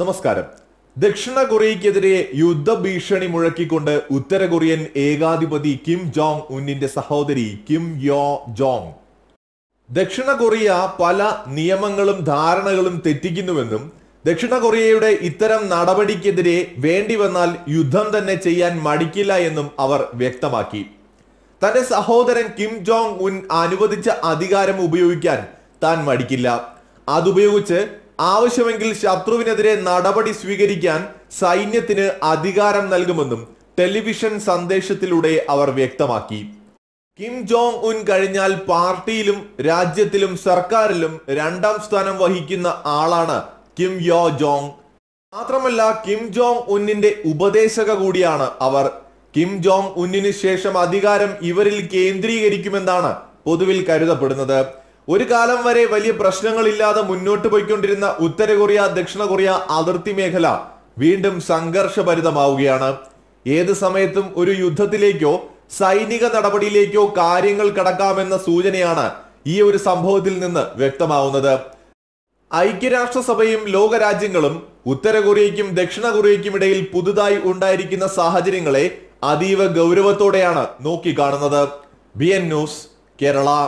നമസ്കാരം ദക്ഷിണ കൊറിയയ്ക്കെതിരെ യുദ്ധഭീഷണി മുഴക്കിക്കൊണ്ട് ഉത്തര കൊറിയൻ ഏകാധിപതി കിം ജോങ് ഉന്നിന്റെ സഹോദരി കിം യോ ജോങ് ദക്ഷിണ കൊറിയ പല നിയമങ്ങളും ധാരണകളും തെറ്റിക്കുന്നുവെന്നും ദക്ഷിണ കൊറിയയുടെ ഇത്തരം നടപടിക്കെതിരെ വേണ്ടി വന്നാൽ യുദ്ധം തന്നെ ചെയ്യാൻ മടിക്കില്ല എന്നും അവർ വ്യക്തമാക്കി തന്റെ സഹോദരൻ കിം ജോങ് ഉൻ അനുവദിച്ച അധികാരം ഉപയോഗിക്കാൻ താൻ മടിക്കില്ല അതുപയോഗിച്ച് ആവശ്യമെങ്കിൽ ശത്രുവിനെതിരെ നടപടി സ്വീകരിക്കാൻ സൈന്യത്തിന് അധികാരം നൽകുമെന്നും ടെലിവിഷൻ സന്ദേശത്തിലൂടെ അവർ വ്യക്തമാക്കി കിം ജോങ് ഉൻ കഴിഞ്ഞാൽ പാർട്ടിയിലും രാജ്യത്തിലും സർക്കാരിലും രണ്ടാം സ്ഥാനം വഹിക്കുന്ന ആളാണ് കിം യോ ജോങ് മാത്രമല്ല കിം ജോങ് ഉന്നിന്റെ ഉപദേശക കൂടിയാണ് അവർ കിം ജോങ് ഉന്നിന് ശേഷം അധികാരം ഇവരിൽ കേന്ദ്രീകരിക്കുമെന്നാണ് പൊതുവിൽ കരുതപ്പെടുന്നത് ഒരു കാലം വരെ വലിയ പ്രശ്നങ്ങളില്ലാതെ മുന്നോട്ട് പോയിക്കൊണ്ടിരുന്ന ഉത്തര കൊറിയ ദക്ഷിണ കൊറിയ അതിർത്തി മേഖല വീണ്ടും സംഘർഷഭരിതമാവുകയാണ് ഏത് സമയത്തും ഒരു യുദ്ധത്തിലേക്കോ സൈനിക നടപടിയിലേക്കോ കാര്യങ്ങൾ കടക്കാമെന്ന സൂചനയാണ് ഈ ഒരു സംഭവത്തിൽ നിന്ന് വ്യക്തമാവുന്നത് ഐക്യരാഷ്ട്രസഭയും ലോകരാജ്യങ്ങളും ഉത്തര കൊറിയയ്ക്കും ദക്ഷിണ കൊറിയയ്ക്കും ഇടയിൽ പുതുതായി ഉണ്ടായിരിക്കുന്ന സാഹചര്യങ്ങളെ അതീവ ഗൗരവത്തോടെയാണ് നോക്കിക്കാണുന്നത് ബി എൻ ന്യൂസ് കേരള